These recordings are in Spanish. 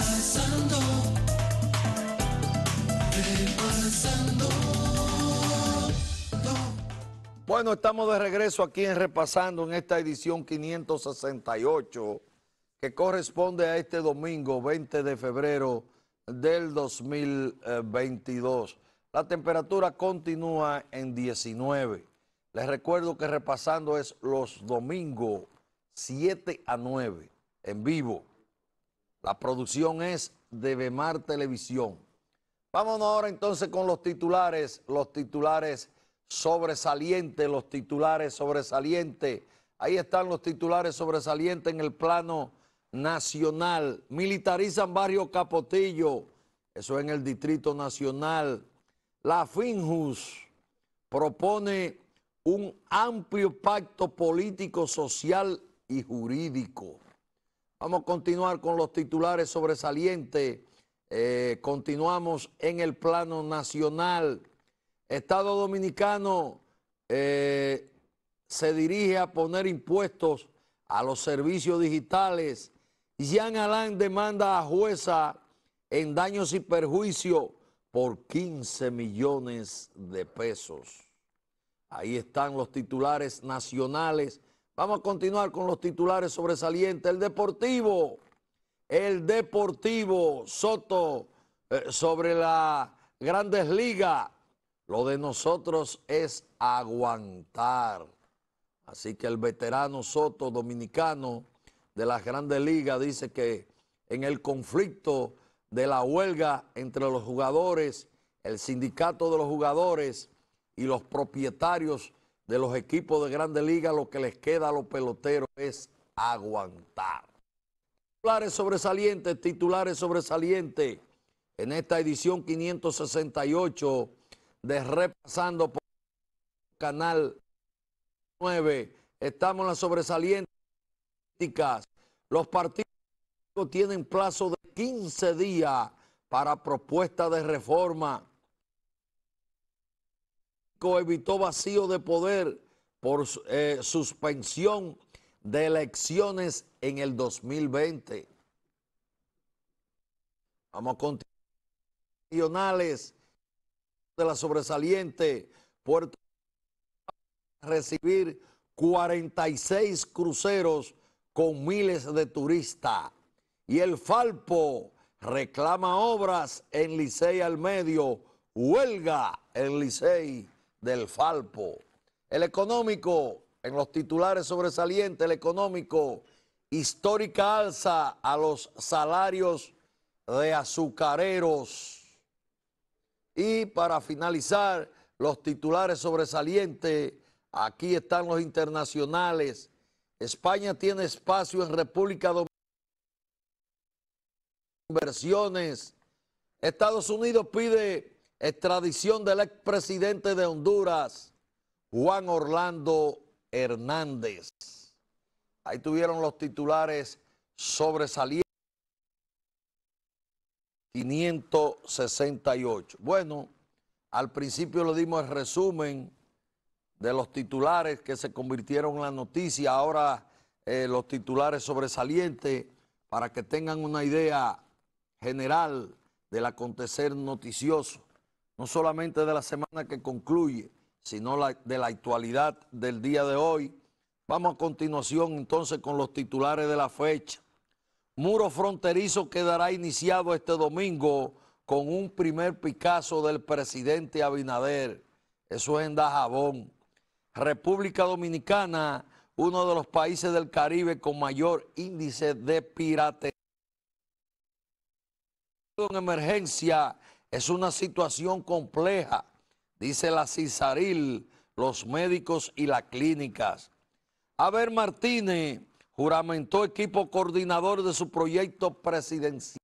Repasando, repasando. Bueno, estamos de regreso aquí en Repasando en esta edición 568 que corresponde a este domingo 20 de febrero del 2022. La temperatura continúa en 19. Les recuerdo que repasando es los domingos 7 a 9 en vivo la producción es de Bemar Televisión. Vámonos ahora entonces con los titulares, los titulares sobresalientes, los titulares sobresalientes. Ahí están los titulares sobresalientes en el plano nacional. Militarizan barrio Capotillo, eso en el Distrito Nacional. La Finjus propone un amplio pacto político, social y jurídico. Vamos a continuar con los titulares sobresalientes. Eh, continuamos en el plano nacional. Estado Dominicano eh, se dirige a poner impuestos a los servicios digitales. Jean Alain demanda a jueza en daños y perjuicios por 15 millones de pesos. Ahí están los titulares nacionales Vamos a continuar con los titulares sobresalientes. El Deportivo, el Deportivo Soto eh, sobre la Grandes Ligas. Lo de nosotros es aguantar. Así que el veterano Soto dominicano de las Grandes Ligas dice que en el conflicto de la huelga entre los jugadores, el sindicato de los jugadores y los propietarios de los equipos de grandes ligas, lo que les queda a los peloteros es aguantar. Titulares sobresalientes, titulares sobresalientes en esta edición 568 de Repasando por Canal 9. Estamos en las sobresalientes. Los partidos tienen plazo de 15 días para propuesta de reforma evitó vacío de poder por eh, suspensión de elecciones en el 2020. Vamos a continuar. De la sobresaliente Puerto a recibir 46 cruceros con miles de turistas. Y el Falpo reclama obras en Licey al medio, huelga en Licey del Falpo. El económico, en los titulares sobresalientes, el económico, histórica alza a los salarios de azucareros. Y para finalizar, los titulares sobresalientes, aquí están los internacionales. España tiene espacio en República Dominicana. Inversiones. Estados Unidos pide extradición del expresidente de Honduras, Juan Orlando Hernández. Ahí tuvieron los titulares sobresalientes. 568. Bueno, al principio le dimos el resumen de los titulares que se convirtieron en la noticia, ahora eh, los titulares sobresalientes, para que tengan una idea general del acontecer noticioso no solamente de la semana que concluye, sino la, de la actualidad del día de hoy. Vamos a continuación entonces con los titulares de la fecha. Muro fronterizo quedará iniciado este domingo con un primer Picasso del presidente Abinader. Eso es en Dajabón. República Dominicana, uno de los países del Caribe con mayor índice de piratería. En emergencia es una situación compleja, dice la Cisaril, los médicos y las clínicas. A ver, Martínez juramentó equipo coordinador de su proyecto presidencial.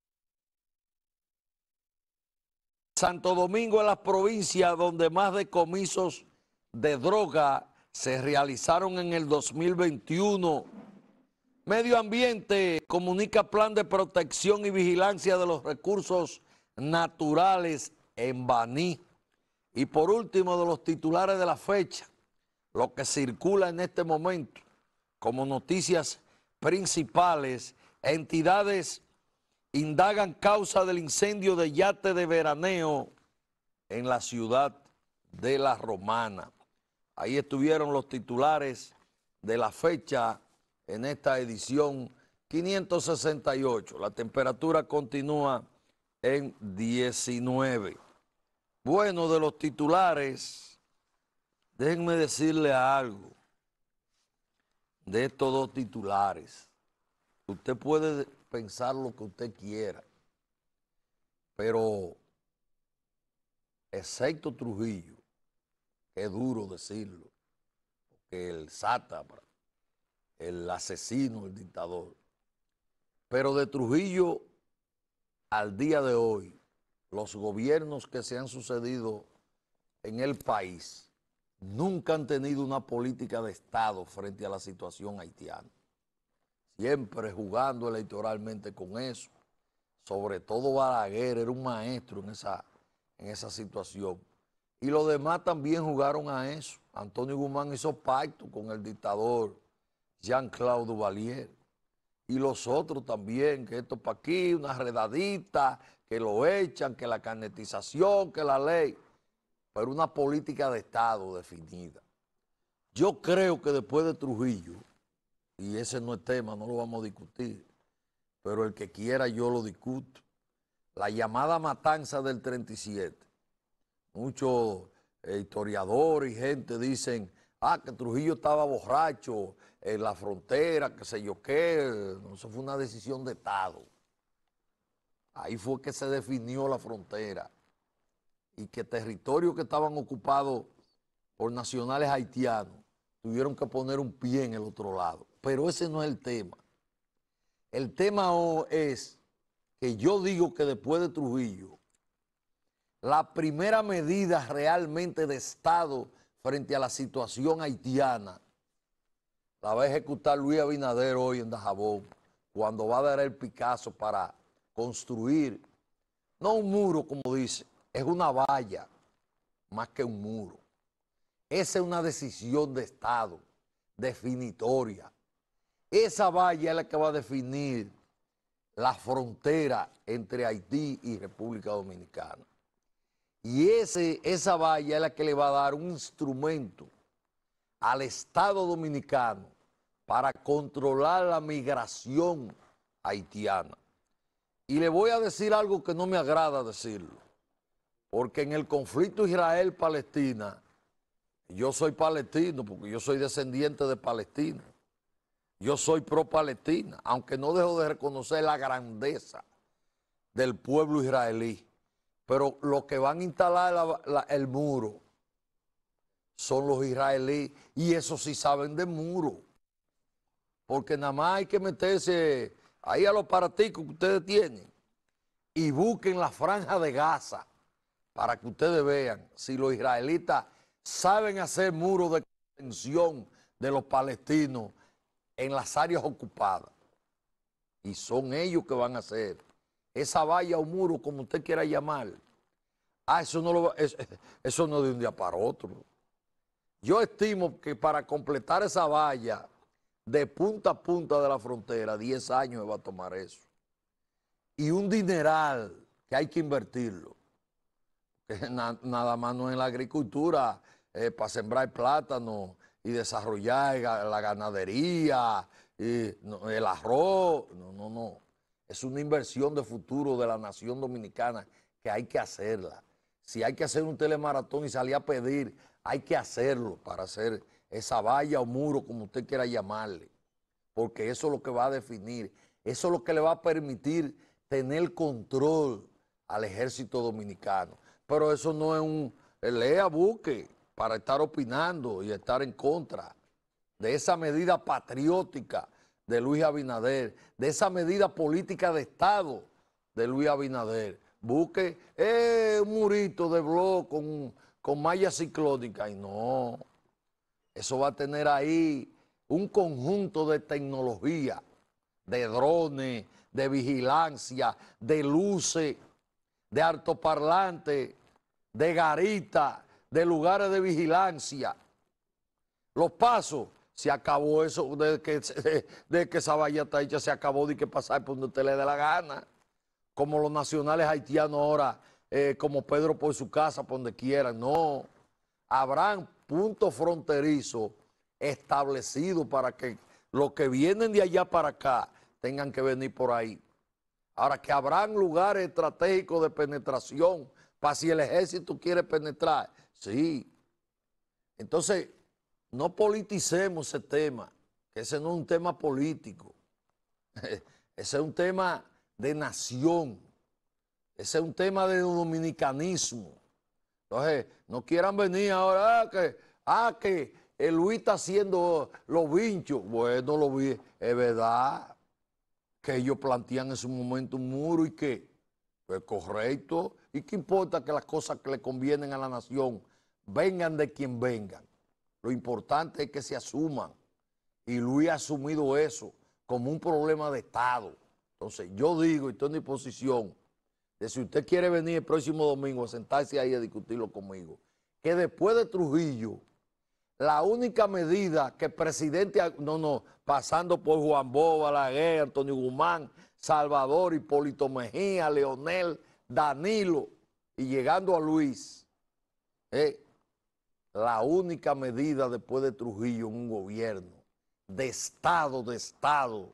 Santo Domingo es la provincia donde más decomisos de droga se realizaron en el 2021. Medio Ambiente comunica plan de protección y vigilancia de los recursos naturales en Baní. Y por último, de los titulares de la fecha, lo que circula en este momento como noticias principales, entidades indagan causa del incendio de yate de veraneo en la ciudad de La Romana. Ahí estuvieron los titulares de la fecha en esta edición 568. La temperatura continúa en 19. Bueno, de los titulares, déjenme decirle algo de estos dos titulares. Usted puede pensar lo que usted quiera, pero excepto Trujillo, que es duro decirlo, porque el sátabra, el asesino, el dictador, pero de Trujillo al día de hoy, los gobiernos que se han sucedido en el país nunca han tenido una política de Estado frente a la situación haitiana. Siempre jugando electoralmente con eso. Sobre todo Balaguer era un maestro en esa, en esa situación. Y los demás también jugaron a eso. Antonio Guzmán hizo pacto con el dictador Jean-Claude Duvalier y los otros también, que esto para aquí, una redadita, que lo echan, que la carnetización, que la ley, pero una política de Estado definida. Yo creo que después de Trujillo, y ese no es tema, no lo vamos a discutir, pero el que quiera yo lo discuto, la llamada matanza del 37. Muchos eh, historiadores y gente dicen Ah, que Trujillo estaba borracho en la frontera, que sé yo qué. Eso fue una decisión de Estado. Ahí fue que se definió la frontera y que territorios que estaban ocupados por nacionales haitianos tuvieron que poner un pie en el otro lado. Pero ese no es el tema. El tema es que yo digo que después de Trujillo, la primera medida realmente de Estado frente a la situación haitiana, la va a ejecutar Luis Abinader hoy en Dajabón, cuando va a dar el Picasso para construir, no un muro como dice, es una valla más que un muro. Esa es una decisión de Estado definitoria. Esa valla es la que va a definir la frontera entre Haití y República Dominicana. Y ese, esa valla es la que le va a dar un instrumento al Estado dominicano para controlar la migración haitiana. Y le voy a decir algo que no me agrada decirlo, porque en el conflicto Israel-Palestina, yo soy palestino porque yo soy descendiente de Palestina, yo soy pro-palestina, aunque no dejo de reconocer la grandeza del pueblo israelí pero los que van a instalar el muro son los israelíes. Y eso sí saben de muro. Porque nada más hay que meterse ahí a los paraticos que ustedes tienen. Y busquen la franja de Gaza para que ustedes vean si los israelitas saben hacer muros de contención de los palestinos en las áreas ocupadas. Y son ellos que van a hacer esa valla o muro, como usted quiera llamar, ah, eso no, lo, no de un día para otro. Yo estimo que para completar esa valla de punta a punta de la frontera, 10 años va a tomar eso. Y un dineral que hay que invertirlo. Que nada más no en la agricultura, para sembrar plátano y desarrollar la ganadería, el arroz. No, no, no. Es una inversión de futuro de la nación dominicana que hay que hacerla. Si hay que hacer un telemaratón y salir a pedir, hay que hacerlo para hacer esa valla o muro, como usted quiera llamarle. Porque eso es lo que va a definir, eso es lo que le va a permitir tener control al ejército dominicano. Pero eso no es un lea, buque para estar opinando y estar en contra de esa medida patriótica de Luis Abinader, de esa medida política de Estado de Luis Abinader. Busque eh, un murito de blog con, con malla ciclónica. Y no, eso va a tener ahí un conjunto de tecnología, de drones, de vigilancia, de luces, de altoparlantes, de garitas, de lugares de vigilancia. Los pasos se acabó eso de que, de que esa valla está hecha, se acabó de que pasar por donde usted le dé la gana. Como los nacionales haitianos ahora, eh, como Pedro por su casa, por donde quieran. No. Habrán puntos fronterizos establecidos para que los que vienen de allá para acá tengan que venir por ahí. Ahora que habrán lugares estratégicos de penetración para si el ejército quiere penetrar. Sí. Entonces, no politicemos ese tema, que ese no es un tema político, ese es un tema de nación, ese es un tema de dominicanismo. Entonces, no quieran venir ahora, ah, que, ah, que el Luis está haciendo los vinchos. Bueno, lo vi, es verdad que ellos plantean en su momento un muro y que es pues, correcto. ¿Y qué importa que las cosas que le convienen a la nación vengan de quien vengan? Lo importante es que se asuman. Y Luis ha asumido eso como un problema de Estado. Entonces, yo digo y estoy en disposición de si usted quiere venir el próximo domingo a sentarse ahí a discutirlo conmigo, que después de Trujillo, la única medida que presidente, no, no, pasando por Juan Bobo, Balaguer, Antonio Guzmán, Salvador, Hipólito Mejía, Leonel, Danilo y llegando a Luis, eh, la única medida después de Trujillo en un gobierno, de Estado, de Estado.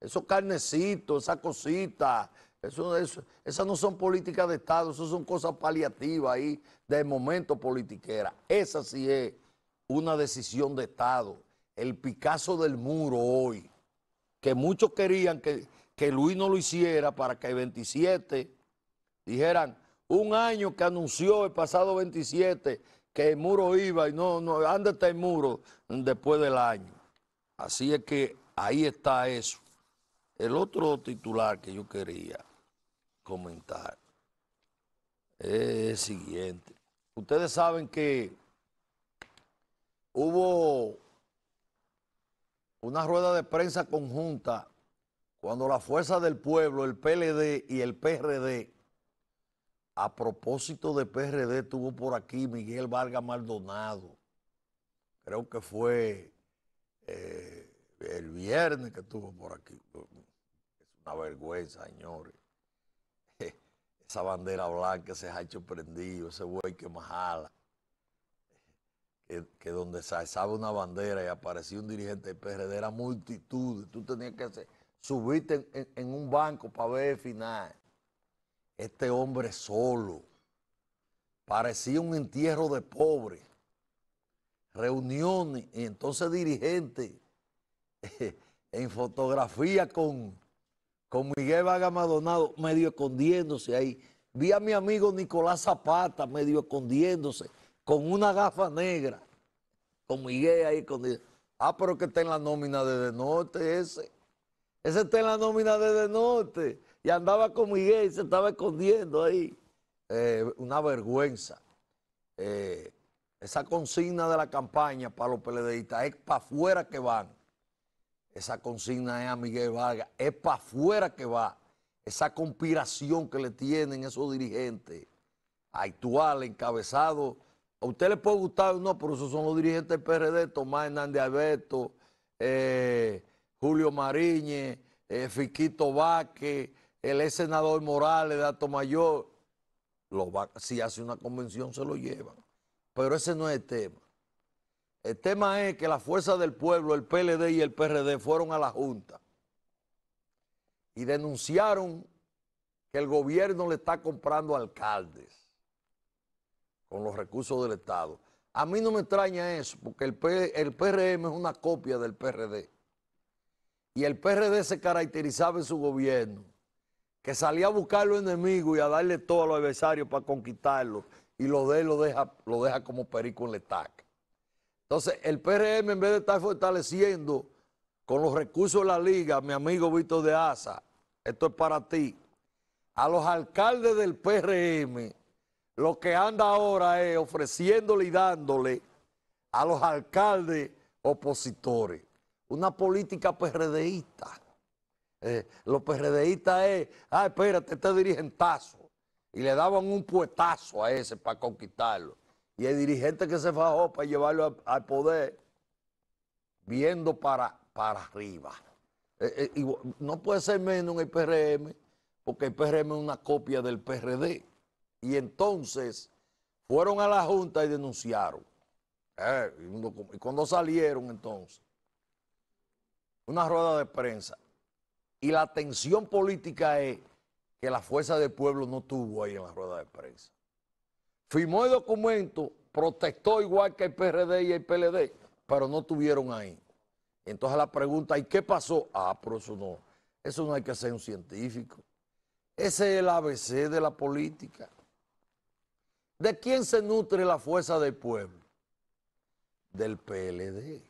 Esos carnecitos, esas cositas, eso, esas no son políticas de Estado, esas son cosas paliativas ahí de momento politiquera. Esa sí es una decisión de Estado. El Picasso del muro hoy, que muchos querían que, que Luis no lo hiciera para que el 27 dijeran, un año que anunció el pasado 27 que el muro iba y no, no, ándate el muro después del año. Así es que ahí está eso. El otro titular que yo quería comentar es el siguiente. Ustedes saben que hubo una rueda de prensa conjunta cuando la Fuerza del Pueblo, el PLD y el PRD a propósito de PRD, tuvo por aquí Miguel Vargas Maldonado. Creo que fue eh, el viernes que estuvo por aquí. Es una vergüenza, señores. Esa bandera blanca, ese hacho prendido, ese güey que majala. Que, donde se sabe una bandera y aparecía un dirigente de PRD, era multitud. Tú tenías que subirte en, en un banco para ver el final este hombre solo. Parecía un entierro de pobre Reuniones, y entonces dirigente, en fotografía con, con Miguel Vaga Madonado medio escondiéndose ahí. Vi a mi amigo Nicolás Zapata medio escondiéndose, con una gafa negra, con Miguel ahí escondido. Ah, pero que está en la nómina de De ese. Ese está en la nómina de De Norte y andaba con Miguel y se estaba escondiendo ahí. Eh, una vergüenza. Eh, esa consigna de la campaña para los PLDistas es para afuera que van. Esa consigna es a Miguel Vargas, es para afuera que va. Esa conspiración que le tienen esos dirigentes actuales, encabezados A usted le puede gustar o no, pero esos son los dirigentes del PRD, Tomás Hernández Alberto, eh, Julio Mariñez, Fiquito Vázquez, el ex senador Morales de Mayor, si hace una convención se lo lleva. Pero ese no es el tema. El tema es que la fuerza del pueblo, el PLD y el PRD fueron a la Junta y denunciaron que el gobierno le está comprando alcaldes con los recursos del Estado. A mí no me extraña eso, porque el PRM es una copia del PRD. Y el PRD se caracterizaba en su gobierno que salía a buscar los enemigos y a darle todo a los adversarios para conquistarlo y lo de lo deja, lo deja como perico en el ataque. Entonces, el PRM, en vez de estar fortaleciendo con los recursos de la liga, mi amigo Víctor de Asa, esto es para ti, a los alcaldes del PRM, lo que anda ahora es ofreciéndole y dándole a los alcaldes opositores una política PRDista. Eh, los PRDistas es, ah, espérate, este dirigentazo. Y le daban un puetazo a ese para conquistarlo. Y el dirigente que se fajó para llevarlo al, poder, viendo para, para arriba. Eh, eh, no puede ser menos en el PRM, porque el PRM es una copia del PRD. Y entonces fueron a la Junta y denunciaron. y cuando salieron entonces, una rueda de prensa, y la tensión política es que la fuerza del pueblo no tuvo ahí en la rueda de prensa. Firmó el documento, protestó igual que el PRD y el PLD, pero no tuvieron ahí. Entonces la pregunta, ¿y qué pasó? Ah, pero eso no, eso no hay que ser un científico. Ese es el ABC de la política. ¿De quién se nutre la fuerza del pueblo? Del PLD.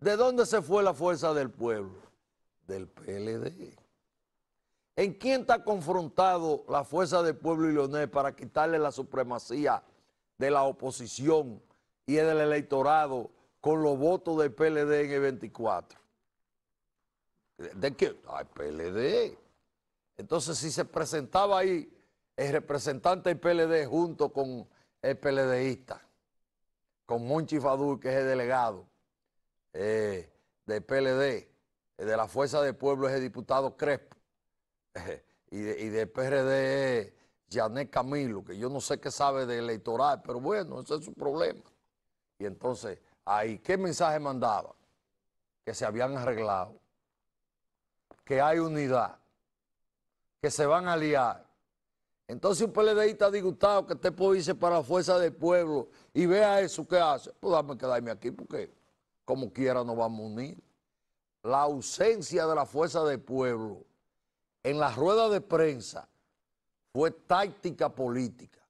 ¿De dónde se fue la fuerza del pueblo? del PLD. ¿En quién está confrontado la fuerza del pueblo y leonés para quitarle la supremacía de la oposición y del electorado con los votos del PLD en el 24? ¿De qué? Ay, PLD. Entonces, si se presentaba ahí el representante del PLD junto con el PLDista, con Monchi Fadul, que es el delegado eh, del PLD, eh, de la Fuerza del Pueblo es el diputado Crespo. Eh, y, de, y del PRD Janet Camilo, que yo no sé qué sabe de electoral, pero bueno, ese es su problema. Y entonces, ahí, ¿qué mensaje mandaba? Que se habían arreglado, que hay unidad, que se van a liar. Entonces un está disgustado que usted puede irse para la fuerza del pueblo y vea eso que hace, pues dame quedarme aquí porque como quiera nos vamos a unir la ausencia de la fuerza del pueblo en la rueda de prensa fue táctica política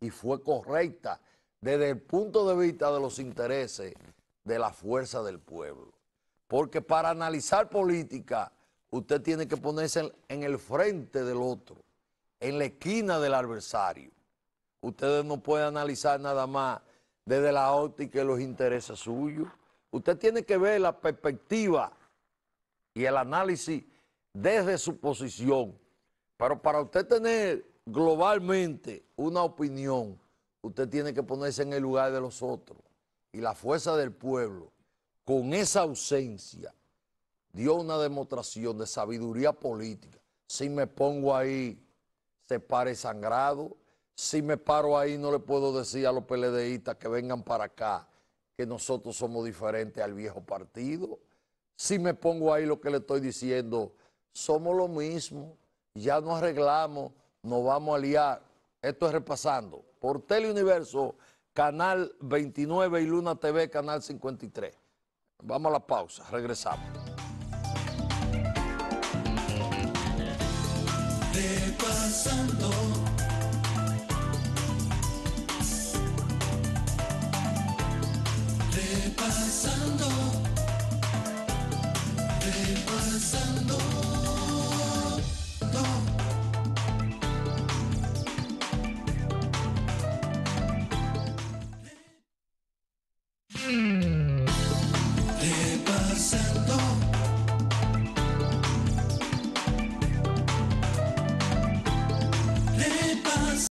y fue correcta desde el punto de vista de los intereses de la fuerza del pueblo. Porque para analizar política, usted tiene que ponerse en, el frente del otro, en la esquina del adversario. Ustedes no pueden analizar nada más desde la óptica de los intereses suyos. Usted tiene que ver la perspectiva y el análisis desde su posición. Pero para usted tener globalmente una opinión, usted tiene que ponerse en el lugar de los otros. Y la fuerza del pueblo, con esa ausencia, dio una demostración de sabiduría política. Si me pongo ahí, se pare sangrado. Si me paro ahí, no le puedo decir a los PLDistas que vengan para acá que nosotros somos diferentes al viejo partido. Si me pongo ahí lo que le estoy diciendo, somos lo mismo, ya nos arreglamos, nos vamos a liar. Esto es repasando. Por Teleuniverso, Canal 29 y Luna TV, Canal 53. Vamos a la pausa, regresamos. Repasando.